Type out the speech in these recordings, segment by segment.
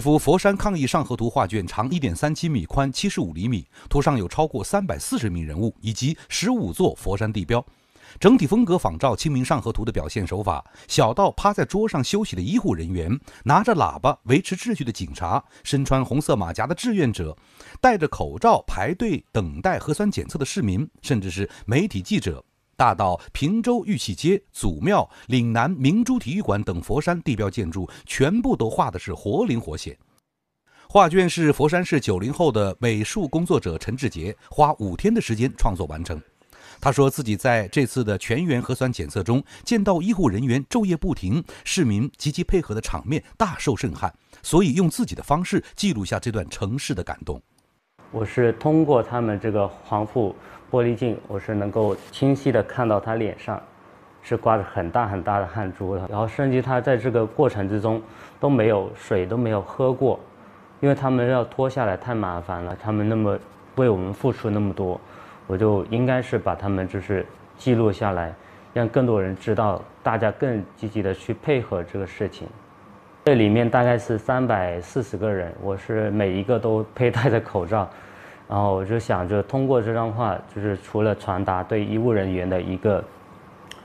幅《佛山抗疫上河图》画卷长一点三七米，宽七十五厘米，图上有超过三百四十名人物以及十五座佛山地标，整体风格仿照《清明上河图》的表现手法，小到趴在桌上休息的医护人员，拿着喇叭维持秩序的警察，身穿红色马甲的志愿者，戴着口罩排队等待核酸检测的市民，甚至是媒体记者。大到平洲玉器街、祖庙、岭南明珠体育馆等佛山地标建筑，全部都画的是活灵活现。画卷是佛山市九零后的美术工作者陈志杰花五天的时间创作完成。他说：“自己在这次的全员核酸检测中，见到医护人员昼夜不停、市民积极配合的场面，大受震撼，所以用自己的方式记录下这段城市的感动。”我是通过他们这个防护玻璃镜，我是能够清晰的看到他脸上是挂着很大很大的汗珠的。然后甚至他在这个过程之中都没有水都没有喝过，因为他们要脱下来太麻烦了。他们那么为我们付出那么多，我就应该是把他们就是记录下来，让更多人知道，大家更积极的去配合这个事情。这里面大概是三百四十个人，我是每一个都佩戴着口罩。然后我就想着通过这段话，就是除了传达对医务人员的一个，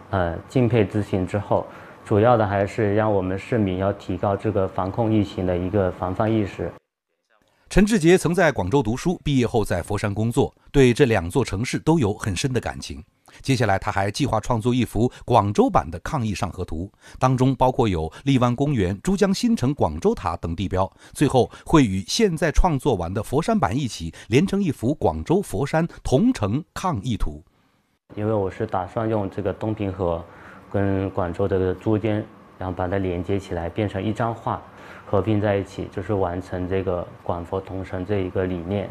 呃敬佩之情之后，主要的还是让我们市民要提高这个防控疫情的一个防范意识。陈志杰曾在广州读书，毕业后在佛山工作，对这两座城市都有很深的感情。接下来，他还计划创作一幅广州版的《抗疫上河图》，当中包括有荔湾公园、珠江新城、广州塔等地标。最后会与现在创作完的佛山版一起，连成一幅广州佛山同城抗疫图。因为我是打算用这个东平河，跟广州的珠江，然后把它连接起来，变成一张画，合并在一起，就是完成这个广佛同城这一个理念。